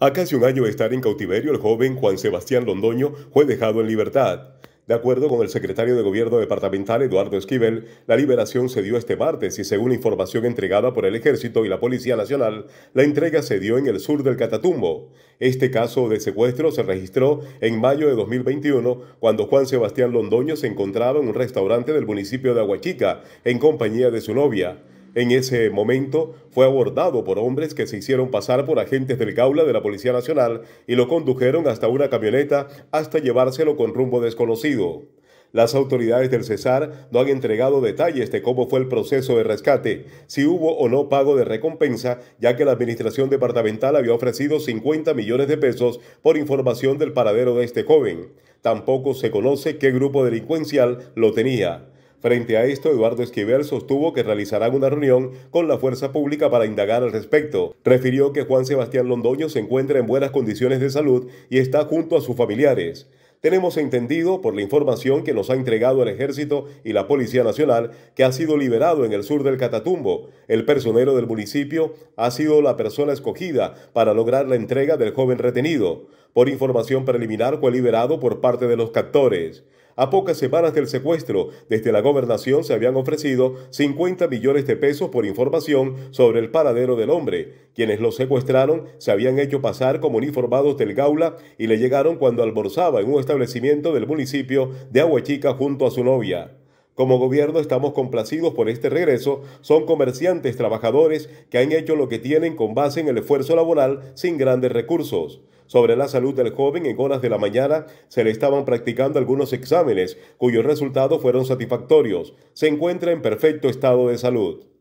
A casi un año de estar en cautiverio, el joven Juan Sebastián Londoño fue dejado en libertad. De acuerdo con el secretario de Gobierno departamental Eduardo Esquivel, la liberación se dio este martes y según información entregada por el Ejército y la Policía Nacional, la entrega se dio en el sur del Catatumbo. Este caso de secuestro se registró en mayo de 2021 cuando Juan Sebastián Londoño se encontraba en un restaurante del municipio de Aguachica en compañía de su novia. En ese momento fue abordado por hombres que se hicieron pasar por agentes del Gaula de la Policía Nacional y lo condujeron hasta una camioneta hasta llevárselo con rumbo desconocido. Las autoridades del Cesar no han entregado detalles de cómo fue el proceso de rescate, si hubo o no pago de recompensa, ya que la administración departamental había ofrecido 50 millones de pesos por información del paradero de este joven. Tampoco se conoce qué grupo delincuencial lo tenía. Frente a esto, Eduardo Esquivel sostuvo que realizarán una reunión con la fuerza pública para indagar al respecto. Refirió que Juan Sebastián Londoño se encuentra en buenas condiciones de salud y está junto a sus familiares. Tenemos entendido por la información que nos ha entregado el Ejército y la Policía Nacional que ha sido liberado en el sur del Catatumbo. El personero del municipio ha sido la persona escogida para lograr la entrega del joven retenido. Por información preliminar fue liberado por parte de los captores. A pocas semanas del secuestro, desde la gobernación se habían ofrecido 50 millones de pesos por información sobre el paradero del hombre. Quienes lo secuestraron se habían hecho pasar como uniformados del Gaula y le llegaron cuando alborzaba en un establecimiento del municipio de Aguachica junto a su novia. Como gobierno estamos complacidos por este regreso. Son comerciantes, trabajadores que han hecho lo que tienen con base en el esfuerzo laboral sin grandes recursos sobre la salud del joven, en horas de la mañana se le estaban practicando algunos exámenes cuyos resultados fueron satisfactorios. Se encuentra en perfecto estado de salud.